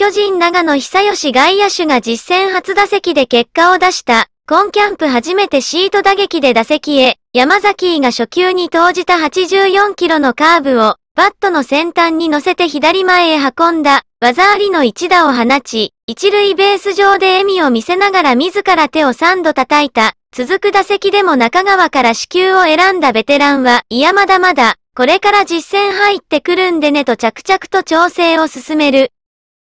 巨人長野久義外野手が実戦初打席で結果を出した。今キャンプ初めてシート打撃で打席へ、山崎が初球に投じた84キロのカーブを、バットの先端に乗せて左前へ運んだ、技ありの一打を放ち、一塁ベース上で笑みを見せながら自ら手を3度叩いた。続く打席でも中川から死球を選んだベテランは、いやまだまだ、これから実戦入ってくるんでねと着々と調整を進める。